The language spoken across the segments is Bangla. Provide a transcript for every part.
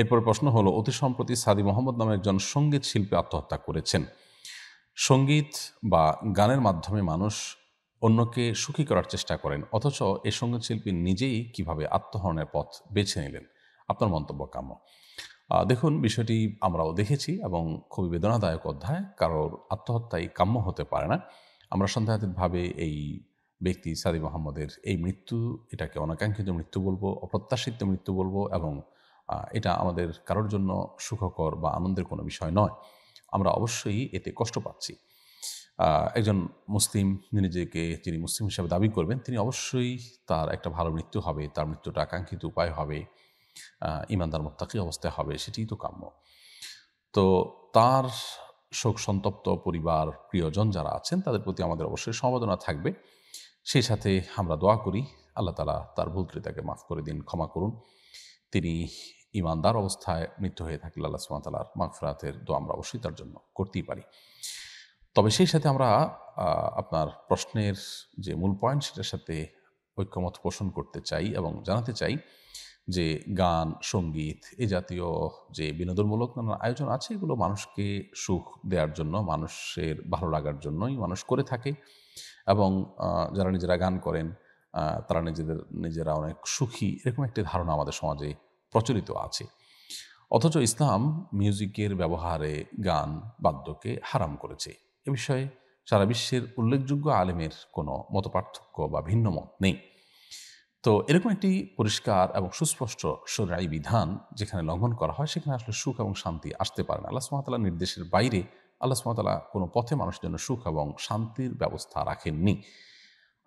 এরপর প্রশ্ন হলো অতি সম্প্রতি সাদি মোহাম্মদ নামে একজন সঙ্গীত শিল্পী আত্মহত্যা করেছেন সঙ্গীত বা গানের মাধ্যমে মানুষ অন্যকে সুখী করার চেষ্টা করেন অথচ এই সঙ্গীত শিল্পী নিজেই কিভাবে আত্মহরণের পথ বেছে নিলেন আপনার মন্তব্য কাম্য দেখুন বিষয়টি আমরাও দেখেছি এবং খুবই বেদনাদায়ক অধ্যায় কারোর আত্মহত্যাই কাম্য হতে পারে না আমরা সন্দেহাতীতভাবে এই ব্যক্তি সাদি মোহাম্মদের এই মৃত্যু এটাকে অনাকাঙ্ক্ষিত মৃত্যু বলবো অপ্রত্যাশিত মৃত্যু বলবো এবং এটা আমাদের কারোর জন্য সুখকর বা আনন্দের কোনো বিষয় নয় আমরা অবশ্যই এতে কষ্ট পাচ্ছি একজন মুসলিম নিজেকে যিনি মুসলিম হিসাবে দাবি করবেন তিনি অবশ্যই তার একটা ভালো মৃত্যু হবে তার মৃত্যুটা আকাঙ্ক্ষিত উপায় হবে ইমানদার মোত্তাকি অবস্থায় হবে সেটিই তো কাম্য তো তার শোক সন্তপ্ত পরিবার প্রিয়জন যারা আছেন তাদের প্রতি আমাদের অবশ্যই সমবেদনা থাকবে সেই সাথে আমরা দোয়া করি আল্লাহ তালা তার ভুলকৃতাকে মাফ করে দিন ক্ষমা করুন তিনি ইমানদার অবস্থায় মৃত্যু হয়ে থাকলে আল্লাহ সুমাতালার মাগফরাতের দো আমরা অবশ্যই তার জন্য করতেই পারি তবে সেই সাথে আমরা আপনার প্রশ্নের যে মূল পয়েন্ট সেটার সাথে ঐক্যমত পোষণ করতে চাই এবং জানাতে চাই যে গান সঙ্গীত এ জাতীয় যে বিনোদনমূলক নানা আয়োজন আছে এগুলো মানুষকে সুখ দেওয়ার জন্য মানুষের ভালো লাগার জন্যই মানুষ করে থাকে এবং যারা নিজেরা গান করেন তারা নিজেদের নিজেরা অনেক সুখী এরকম একটি ধারণা আমাদের সমাজে প্রচলিত আছে অথচ ইসলাম মিউজিকের ব্যবহারে গান বাদ্যকে হারাম করেছে এ বিষয়ে সারা বিশ্বের উল্লেখযোগ্য আলেমের কোনো মত পার্থক্য বা ভিন্ন মত নেই তো এরকম একটি পরিষ্কার এবং সুস্পষ্ট সরাই বিধান যেখানে লঙ্ঘন করা হয় সেখানে আসলে সুখ এবং শান্তি আসতে পারে না আল্লাহ সুমাতালার নির্দেশের বাইরে আল্লাহ সুমাতালা কোনো পথে মানুষের জন্য সুখ এবং শান্তির ব্যবস্থা রাখেননি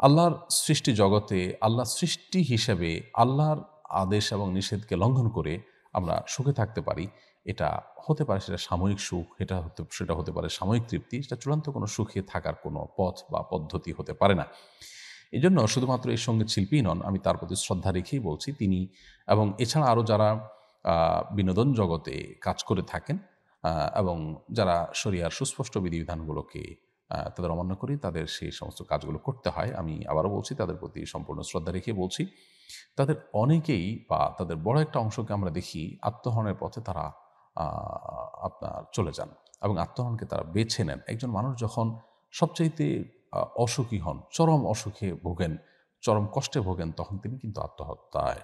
আল্লাহর সৃষ্টি জগতে আল্লাহ সৃষ্টি হিসেবে আল্লাহর আদেশ এবং নিষেধকে লঙ্ঘন করে আমরা সুখে থাকতে পারি এটা হতে পারে সেটা সাময়িক সুখ এটা হতে সেটা হতে পারে সাময়িক তৃপ্তি সেটা চূড়ান্ত কোনো সুখে থাকার কোনো পথ বা পদ্ধতি হতে পারে না এই জন্য শুধুমাত্র এই সঙ্গীত শিল্পী নন আমি তার প্রতি শ্রদ্ধা রেখেই বলছি তিনি এবং এছাড়া আরও যারা বিনোদন জগতে কাজ করে থাকেন এবং যারা শরিয়ার সুস্পষ্ট বিধিবিধানগুলোকে তাদের অমান্য করি তাদের সেই সমস্ত কাজগুলো করতে হয় আমি আবারও বলছি তাদের প্রতি সম্পূর্ণ শ্রদ্ধা রেখে বলছি তাদের অনেকেই বা তাদের বড় একটা অংশকে আমরা দেখি আত্মহরণের পথে তারা আপনার চলে যান এবং আত্মহরণকে তারা বেছে নেন একজন মানুষ যখন সবচাইতে অসুখী হন চরম অসুখে ভোগেন চরম কষ্টে ভোগেন তখন তিনি কিন্তু আত্মহত্যায়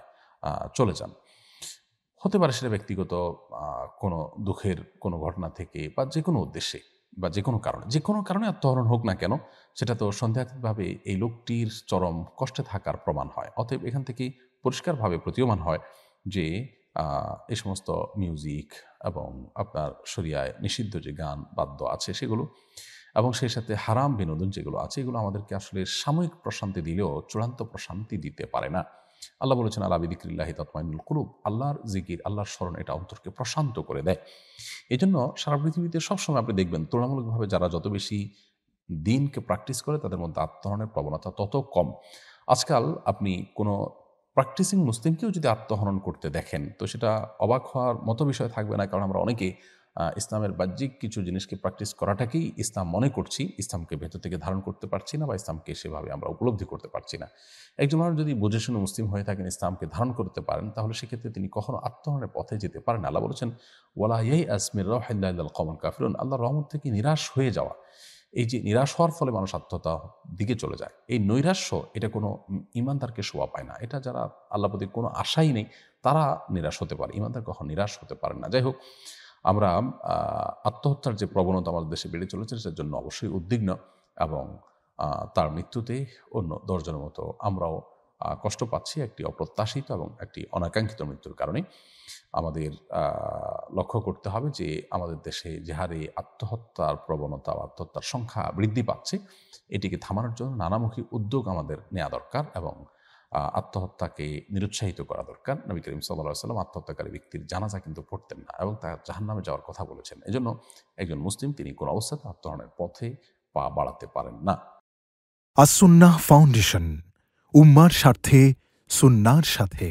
চলে যান হতে পারে সেটা ব্যক্তিগত কোনো দুঃখের কোনো ঘটনা থেকে বা যে কোনো উদ্দেশ্যে বা যে কোনো কারণে যে কোনো কারণে আত্মহরণ হোক না কেন সেটা তো সন্দেহভাবে এই লোকটির চরম কষ্টে থাকার প্রমাণ হয় অতএব এখান থেকে পরিষ্কারভাবে প্রতীয়মান হয় যে এই সমস্ত মিউজিক এবং আপনার সরিয়ায় নিষিদ্ধ যে গান বাদ্য আছে সেগুলো এবং সেই সাথে হারাম বিনোদন যেগুলো আছে এগুলো আমাদেরকে আসলে সাময়িক প্রশান্তি দিলেও চূড়ান্ত প্রশান্তি দিতে পারে না আল্লাহ বলেছেন আল্লাহ বিক্রিল্লাহি তৎমাইনুল কুলুব আল্লাহর জিকির আল্লাহর স্মরণ এটা অন্তরকে প্রশান্ত করে দেয় এই জন্য সারা পৃথিবীতে সবসময় আপনি দেখবেন তুলনামূলকভাবে যারা যত বেশি দিনকে প্র্যাকটিস করে তাদের মধ্যে আত্মহরণের প্রবণতা তত কম আজকাল আপনি কোনো প্র্যাকটিসিং মুসলিমকেও যদি আত্মহরণ করতে দেখেন তো সেটা অবাক হওয়ার মতো বিষয় থাকবে না কারণ আমরা অনেকে ইসলামের বাহ্যিক কিছু জিনিসকে প্র্যাকটিস করাটাকেই ইসলাম মনে করছি ইসলামকে ভেতর থেকে ধারণ করতে পারছি না বা ইসলামকে সেভাবে আমরা উপলব্ধি করতে পারছি না একজন মানুষ যদি বুঝে শুনে মুসলিম হয়ে থাকেন ইসলামকে ধারণ করতে পারেন তাহলে সেক্ষেত্রে তিনি কখনো আত্মহরণের পথে যেতে পারেন আল্লাহ বলেছেন ইয়াই আসমির রহিল্লাহ কমন কাফিরুন আল্লাহ রহমত থেকে নিরাশ হয়ে যাওয়া এই যে নিরাশ হওয়ার ফলে মানুষ আত্মহত্যা দিকে চলে যায় এই নৈরাশ্য এটা কোনো ইমানদারকে শোয়া পায় না এটা যারা আল্লাহ প্রতি কোনো আশাই নেই তারা নিরাশ হতে পারে ইমানদার কখন নিরাশ হতে পারে না যাই হোক আমরা আত্মহত্যার যে প্রবণতা আমাদের দেশে বেড়ে চলেছে সেটার জন্য অবশ্যই উদ্বিগ্ন এবং তার মৃত্যুতে অন্য দশজনের মতো আমরাও কষ্ট পাচ্ছি একটি অপ্রত্যাশিত এবং একটি অনাকাঙ্ক্ষিত মৃত্যুর কারণে আমাদের লক্ষ্য করতে হবে যে আমাদের দেশে যে হারে আত্মহত্যার প্রবণতা আত্মহত্যার সংখ্যা বৃদ্ধি পাচ্ছে এটিকে থামানোর জন্য নানামুখী উদ্যোগ আমাদের নেওয়া দরকার এবং আত্মহত্যাকে নিরুৎসাহিত করা দরকার নবী করিম সাল্লা সাল্লাম আত্মহত্যাকারী ব্যক্তির জানাজা কিন্তু পড়তেন না এবং তার জাহান নামে যাওয়ার কথা বলেছেন এজন্য একজন মুসলিম তিনি কোনো অবস্থাতে আত্মহরণের পথে পা বাড়াতে পারেন না আসুন্না ফাউন্ডেশন উম্মার স্বার্থে সুন্নার সাথে